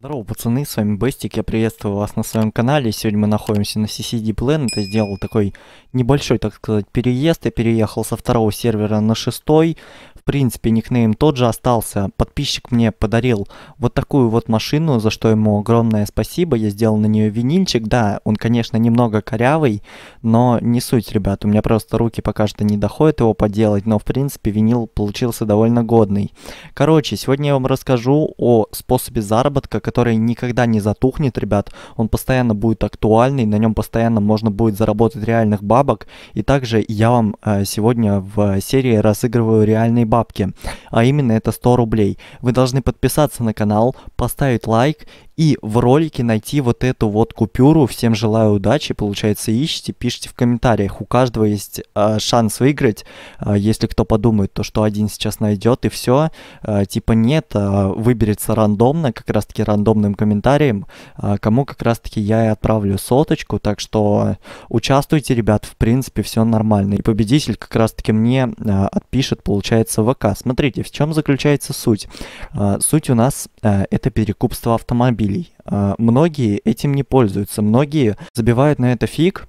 Здорово, пацаны, с вами Бестик, я приветствую вас на своем канале. Сегодня мы находимся на CCD Plan, это сделал такой небольшой, так сказать, переезд. Я переехал со второго сервера на шестой. В принципе, никнейм тот же остался. Подписчик мне подарил вот такую вот машину, за что ему огромное спасибо. Я сделал на нее винильчик. Да, он, конечно, немного корявый, но не суть, ребят. У меня просто руки пока что не доходят его поделать, но, в принципе, винил получился довольно годный. Короче, сегодня я вам расскажу о способе заработка, который никогда не затухнет, ребят. Он постоянно будет актуальный, на нем постоянно можно будет заработать реальных бабок. И также я вам э, сегодня в серии разыгрываю реальные бабки, а именно это 100 рублей. Вы должны подписаться на канал, поставить лайк и в ролике найти вот эту вот купюру. Всем желаю удачи, получается, ищите, пишите в комментариях. У каждого есть э, шанс выиграть, э, если кто подумает, то что один сейчас найдет и все. Э, а, типа нет, э, выберется рандомно, как раз-таки рандомным комментарием, э, кому как раз-таки я и отправлю соточку. Так что участвуйте, ребят, в принципе, все нормально. И победитель как раз-таки мне э, отпишет, получается, ВК. Смотрите, в чем заключается суть? Э, суть у нас э, это перекупство автомобилей усилий. А, многие этим не пользуются, многие забивают на это фиг,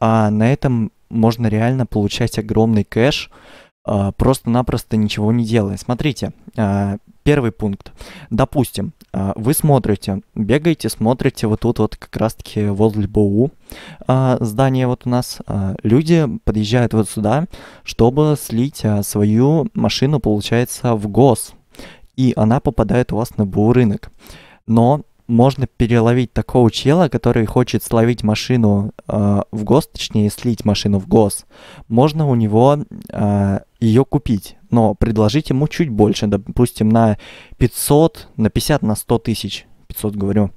а на этом можно реально получать огромный кэш, а, просто-напросто ничего не делая. Смотрите, а, первый пункт. Допустим, вы смотрите, бегаете, смотрите вот тут вот как раз-таки возле БУ здание вот у нас. Люди подъезжают вот сюда, чтобы слить свою машину, получается, в ГОС. И она попадает у вас на БУ рынок. Но можно переловить такого чела, который хочет словить машину э, в ГОС, точнее, слить машину в ГОС. Можно у него э, а, ее купить, но предложить ему чуть больше, допустим, на 500, на 50, на 100 тысяч, 500 говорю.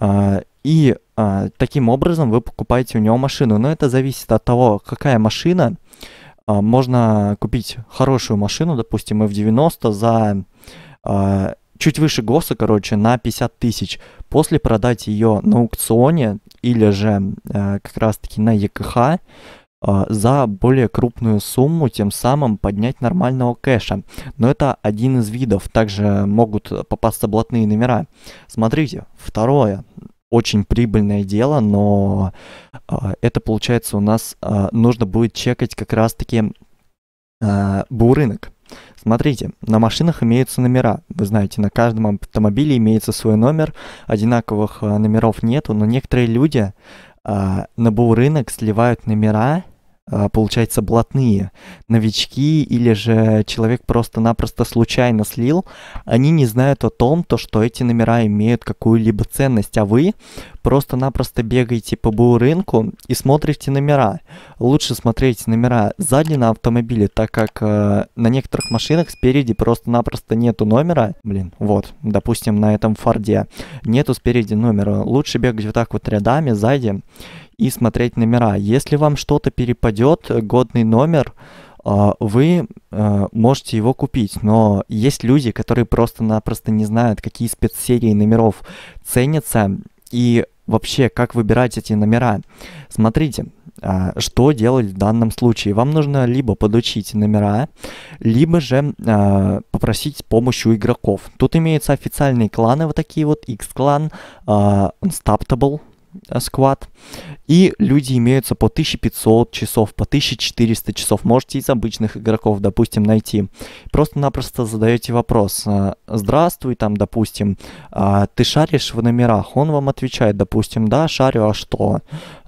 Э, и э, таким образом вы покупаете у него машину. Но это зависит от того, какая машина. Э, можно купить хорошую машину, допустим, F90 за... Э, чуть выше ГОСа, короче, на 50 тысяч. После продать ее на аукционе или же э, как раз-таки на ЕКХ э, за более крупную сумму, тем самым поднять нормального кэша. Но это один из видов. Также могут попасться блатные номера. Смотрите, второе очень прибыльное дело, но э, это получается у нас э, нужно будет чекать как раз-таки э, бурынок. рынок Смотрите, на машинах имеются номера. Вы знаете, на каждом автомобиле имеется свой номер. Одинаковых э, номеров нету, но некоторые люди а, на был рынок сливают номера а, получается, блатные новички или же человек просто-напросто случайно слил, они не знают о том, то, что эти номера имеют какую-либо ценность, а вы просто-напросто бегаете по БУ рынку и смотрите номера. Лучше смотреть номера сзади на автомобиле, так как э, на некоторых машинах спереди просто-напросто нету номера. Блин, вот, допустим, на этом форде нету спереди номера. Лучше бегать вот так вот рядами сзади и смотреть номера. Если вам что-то перепадет, годный номер, а, вы а, можете его купить, но есть люди, которые просто-напросто не знают, какие спецсерии номеров ценятся и вообще, как выбирать эти номера. Смотрите, а, что делать в данном случае. Вам нужно либо подучить номера, либо же попросить помощи у игроков. Тут имеются официальные кланы, вот такие вот X-клан, э, Э, сквад И люди имеются по 1500 часов, по 1400 часов. Можете из обычных игроков, допустим, найти. Просто-напросто задаете вопрос. Э, Здравствуй, там, допустим, а, ты шаришь в номерах? Он вам отвечает, допустим, да, шарю, а что?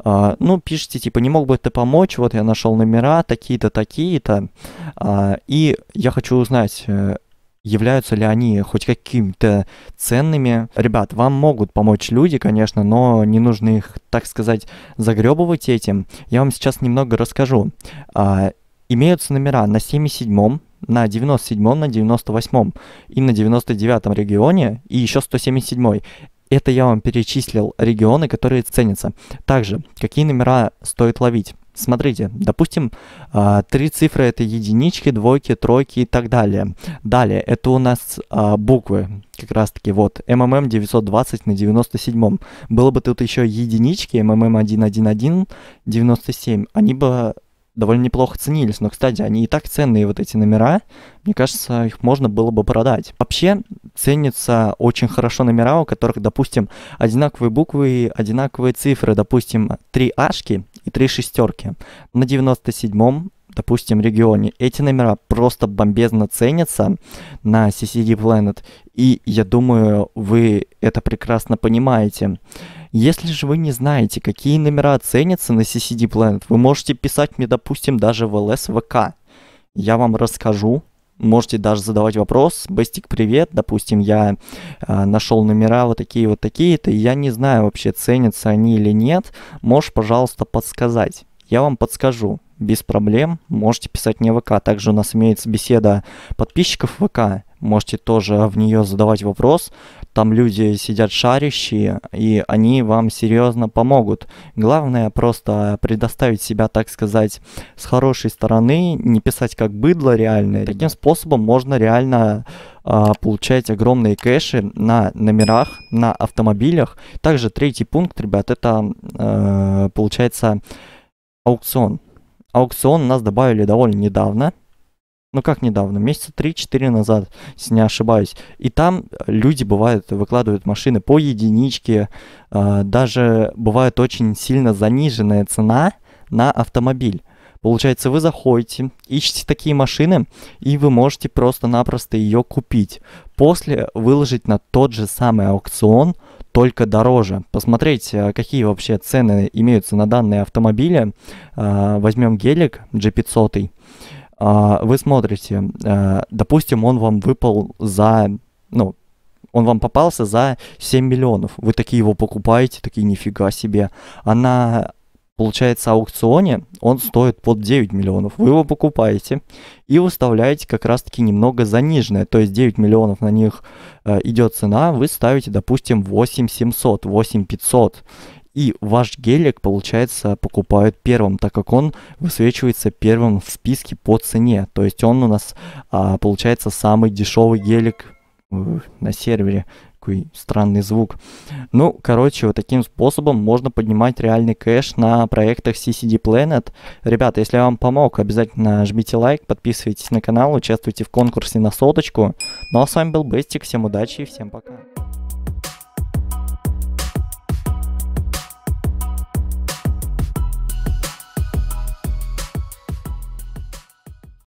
А, ну, пишите, типа, не мог бы ты помочь? Вот я нашел номера, такие-то, такие-то. А, и я хочу узнать, э, являются ли они хоть какими-то ценными. Ребят, вам могут помочь люди, конечно, но не нужно их, так сказать, загребывать этим. Я вам сейчас немного расскажу. А, имеются номера на 77-м, на 97-м, на 98-м и на 99-м регионе, и еще 177-й. Это я вам перечислил регионы, которые ценятся. Также, какие номера стоит ловить? Смотрите, допустим, а, три цифры это единички, двойки, тройки и так далее. Далее, это у нас а, буквы, как раз таки вот, МММ 920 на 97. Было бы тут еще единички, МММ 111, 97, они бы довольно неплохо ценились. Но, кстати, они и так ценные, вот эти номера. Мне кажется, их можно было бы продать. Вообще, ценятся очень хорошо номера, у которых, допустим, одинаковые буквы и одинаковые цифры. Допустим, три ашки — и три шестерки. На 97-м допустим, регионе. Эти номера просто бомбезно ценятся на CCD Planet, и я думаю, вы это прекрасно понимаете. Если же вы не знаете, какие номера ценятся на CCD Planet, вы можете писать мне, допустим, даже в LS ВК. Я вам расскажу, можете даже задавать вопрос. Бастик, привет. Допустим, я э, нашел номера вот такие вот такие-то, и я не знаю вообще, ценятся они или нет. Можешь, пожалуйста, подсказать. Я вам подскажу. Без проблем можете писать мне в ВК. Также у нас имеется беседа подписчиков ВК. Можете тоже в нее задавать вопрос, там люди сидят шарящие, и они вам серьезно помогут. Главное просто предоставить себя, так сказать, с хорошей стороны, не писать как быдло реально. Таким способом можно реально а, получать огромные кэши на номерах, на автомобилях. Также третий пункт, ребят, это а, получается аукцион. Аукцион нас добавили довольно недавно ну как недавно, месяца 3-4 назад, если не ошибаюсь. И там э, люди, бывают, выкладывают машины по единичке, э, даже бывает очень сильно заниженная цена на автомобиль. Получается, вы заходите, ищете такие машины, и вы можете просто-напросто ее купить. После выложить на тот же самый аукцион, только дороже. Посмотреть, а какие вообще цены имеются на данные автомобили. Э, Возьмем гелик G500 а, вы смотрите, э, допустим, он вам выпал за, ну, он вам попался за 7 миллионов. Вы такие его покупаете, такие нифига себе. А на, получается, аукционе он стоит под 9 миллионов. Вы его покупаете и выставляете как раз-таки немного заниженное. То есть 9 миллионов на них э, идет цена, вы ставите, допустим, 8 700, 8 500. И ваш гелик, получается, покупают первым, так как он высвечивается первым в списке по цене. То есть он у нас, а, получается, самый дешевый гелик э, на сервере. Какой странный звук. Ну, короче, вот таким способом можно поднимать реальный кэш на проектах CCD Planet. Ребята, если я вам помог, обязательно жмите лайк, подписывайтесь на канал, участвуйте в конкурсе на соточку. Ну а с вами был Бестик, всем удачи и всем пока.